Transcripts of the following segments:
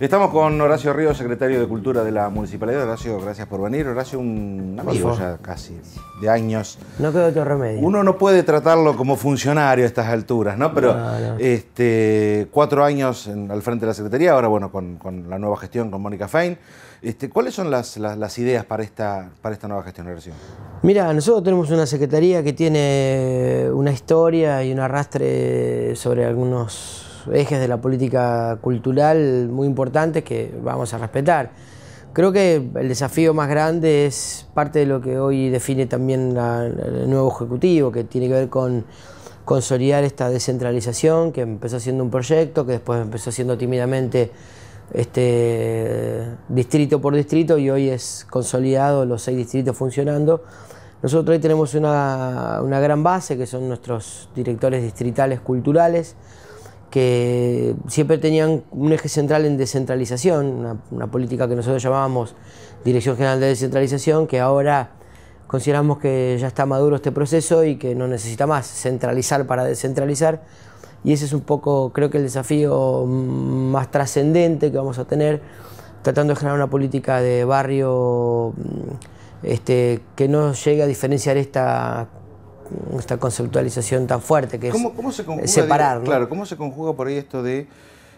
Estamos con Horacio Ríos, secretario de Cultura de la Municipalidad. Horacio, gracias por venir. Horacio, un amigo ya casi de años. No quedó otro remedio. Uno no puede tratarlo como funcionario a estas alturas, ¿no? Pero este, cuatro años al frente de la Secretaría, ahora bueno, con, la nueva gestión, con Mónica Fein. Este, ¿Cuáles son las, ideas para esta, para esta nueva gestión, Horacio? Mira, nosotros tenemos una secretaría que tiene una historia y un arrastre sobre algunos ejes de la política cultural muy importantes que vamos a respetar. Creo que el desafío más grande es parte de lo que hoy define también el nuevo Ejecutivo, que tiene que ver con consolidar esta descentralización, que empezó siendo un proyecto, que después empezó siendo tímidamente este, distrito por distrito y hoy es consolidado los seis distritos funcionando. Nosotros hoy tenemos una gran base, que son nuestros directores distritales culturales, que siempre tenían un eje central en descentralización, una, política que nosotros llamábamos Dirección General de Descentralización, que ahora consideramos que ya está maduro este proceso y que no necesita más centralizar para descentralizar. Y ese es un poco, creo que el desafío más trascendente que vamos a tener, tratando de generar una política de barrio mm, este, que no llegue a diferenciar esta esta conceptualización tan fuerte que es separar. Claro, ¿cómo se conjuga por ahí esto de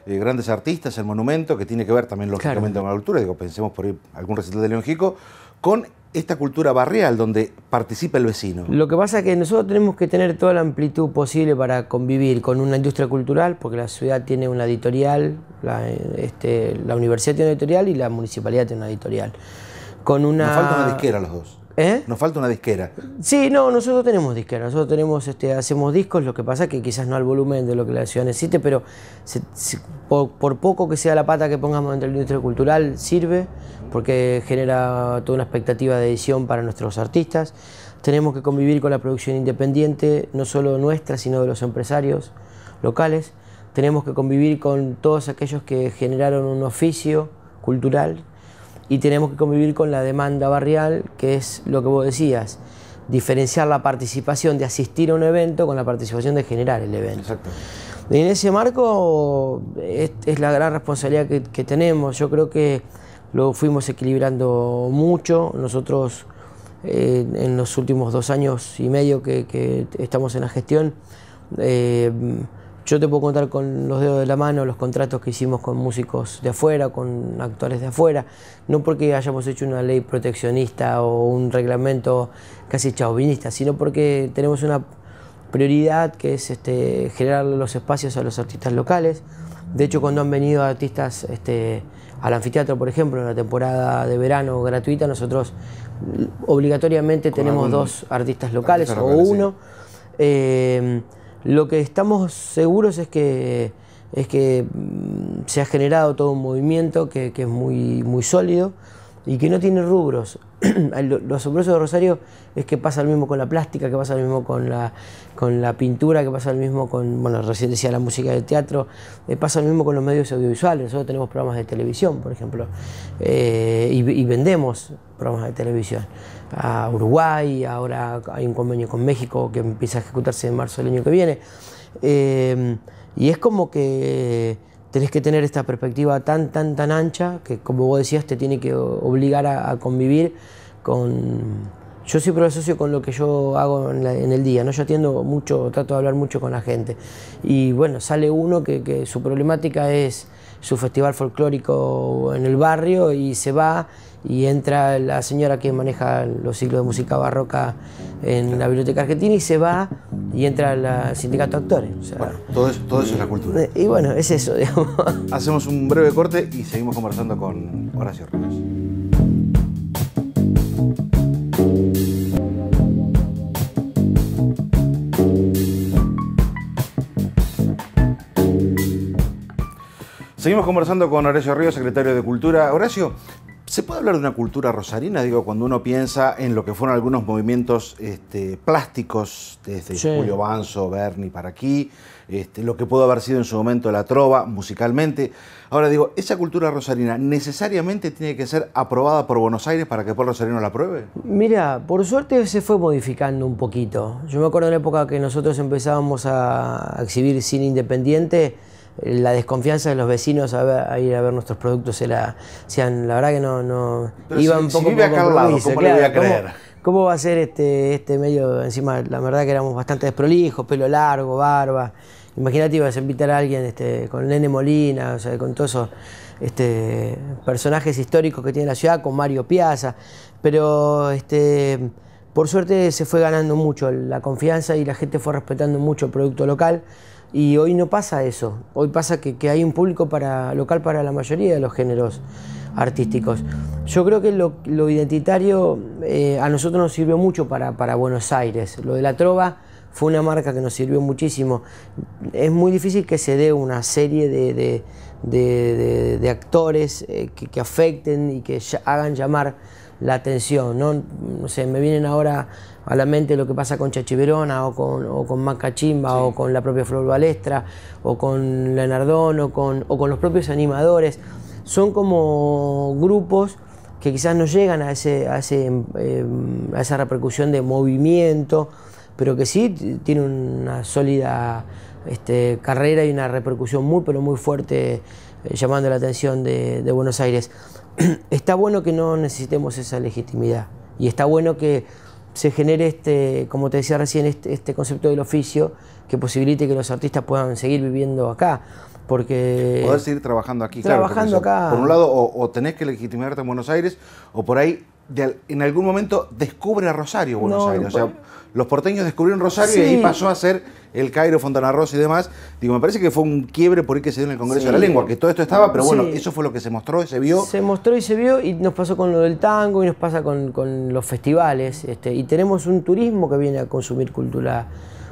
eh, grandes artistas, el monumento, que tiene que ver también lógicamente con la cultura, digo, pensemos por ahí algún recital de León Gico, con esta cultura barrial donde participa el vecino? Lo que pasa es que nosotros tenemos que tener toda la amplitud posible para convivir con una industria cultural, porque la ciudad tiene una editorial, la, este, la universidad tiene una editorial y la municipalidad tiene una editorial. Con una... Nos falta una disquera los dos. ¿Eh? Nos falta una disquera. Sí, no, nosotros tenemos disquera, nosotros tenemos, este, hacemos discos, lo que pasa es que quizás no al volumen de lo que la ciudad necesite, pero por, poco que sea la pata que pongamos en el la industria cultural, sirve, porque genera toda una expectativa de edición para nuestros artistas. Tenemos que convivir con la producción independiente, no solo nuestra, sino de los empresarios locales. Tenemos que convivir con todos aquellos que generaron un oficio cultural y tenemos que convivir con la demanda barrial, que es lo que vos decías, diferenciar la participación de asistir a un evento con la participación de generar el evento. Exacto. en ese marco es, la gran responsabilidad que, tenemos. Yo creo que lo fuimos equilibrando mucho. Nosotros eh, en los últimos dos años y medio que, estamos en la gestión, eh, yo te puedo contar con los dedos de la mano los contratos que hicimos con músicos de afuera, con actores de afuera, no porque hayamos hecho una ley proteccionista o un reglamento casi chauvinista, sino porque tenemos una prioridad que es este, generar los espacios a los artistas locales. De hecho, cuando han venido artistas este, al anfiteatro, por ejemplo, en la temporada de verano gratuita, nosotros obligatoriamente tenemos dos artistas locales o uno. Eh, lo que estamos seguros es que, es que mm, se ha generado todo un movimiento que, es muy sólido y que no tiene rubros. lo, asombroso de Rosario es que pasa lo mismo con la plástica, que pasa lo mismo con la, con la pintura, que pasa lo mismo con, bueno, recién decía la música de teatro, eh, pasa lo mismo con los medios audiovisuales. Nosotros tenemos programas de televisión, por ejemplo, eh, y, vendemos programas de televisión a Uruguay, ahora hay un convenio con México que empieza a ejecutarse en marzo del año que viene. Eh, y es como que tenés que tener esta perspectiva tan, tan, tan ancha que, como vos decías, te tiene que obligar a, convivir con... Yo siempre lo asocio con lo que yo hago en, el día, ¿no? Yo atiendo mucho, trato de hablar mucho con la gente. Y bueno, sale uno que su problemática es su festival folclórico en el barrio y se va y entra la señora que maneja los ciclos de música barroca en la Biblioteca Argentina y se va y entra el sindicato de actores. bueno, todo eso, es la cultura. Eh, y bueno, es eso, digamos. Hacemos un breve corte y seguimos conversando con Horacio Ríos. Seguimos conversando con Horacio Ríos, secretario de Cultura. Horacio, ¿Se puede hablar de una cultura rosarina? Digo, cuando uno piensa en lo que fueron algunos movimientos este, plásticos, desde Julio Banzo, Berni para aquí, este, lo que pudo haber sido en su momento la trova musicalmente. Ahora digo, ¿esa cultura rosarina necesariamente tiene que ser aprobada por Buenos Aires para que Paul Rosarino la apruebe? Mira, por suerte se fue modificando un poquito. Yo me acuerdo en la época que nosotros empezábamos a exhibir cine independiente la desconfianza de los vecinos a, ir a ver nuestros productos era, sean, la verdad que no, no un poco ¿cómo va a ser este, este medio? Encima, la verdad que éramos bastante desprolijos, pelo largo, barba. Imagínate, ibas a invitar a alguien este, con Nene Molina, o sea, con todos esos este, personajes históricos que tiene la ciudad, con Mario Piazza. Pero este, por suerte se fue ganando mucho la confianza y la gente fue respetando mucho el producto local. Y hoy no pasa eso. Hoy pasa que, hay un público para, local para la mayoría de los géneros artísticos. Yo creo que lo, identitario eh, a nosotros nos sirvió mucho para, Buenos Aires. Lo de la trova fue una marca que nos sirvió muchísimo. Es muy difícil que se dé una serie de, actores eh, que, afecten y que hagan llamar la atención. ¿no? no sé, me vienen ahora a la mente lo que pasa con Chachiverona o con, o con Macachimba o con la propia Flor Balestra o con Lenardón o con, los propios animadores. Son como grupos que quizás no llegan a, ese, a, eh, esa repercusión de movimiento, pero que sí tiene una sólida este, carrera y una repercusión muy, pero muy fuerte eh, llamando la atención de Buenos Aires. está bueno que no necesitemos esa legitimidad y está bueno que se genere este, como te decía recién, este, este concepto del oficio que posibilite que los artistas puedan seguir viviendo acá. Porque. Poder seguir trabajando aquí, trabajando acá. Por un lado, o, o, tenés que legitimarte en Buenos Aires, o por ahí en algún momento descubre a Rosario, Buenos Aires. O sea, los porteños descubrieron Rosario y ahí pasó a ser el Cairo, Fontana Rosa y demás. Digo, me parece que fue un quiebre por ahí que se dio en el Congreso de la Lengua, que todo esto estaba, pero bueno, eso fue lo que se mostró, y se vio. Se mostró y se vio y nos pasó con lo del tango y nos pasa con, los festivales. Este, y tenemos un turismo que viene a consumir cultura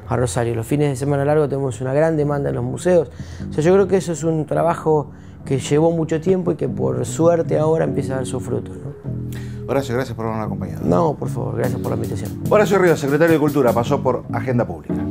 a Rosario. Los fines de semana largo tenemos una gran demanda en los museos. O sea, yo creo que eso es un trabajo que llevó mucho tiempo y que por suerte ahora empieza a dar sus frutos. Horacio, gracias por habernos acompañado. No, por favor, gracias por la invitación. Horacio Rivas, secretario de Cultura, pasó por Agenda Pública.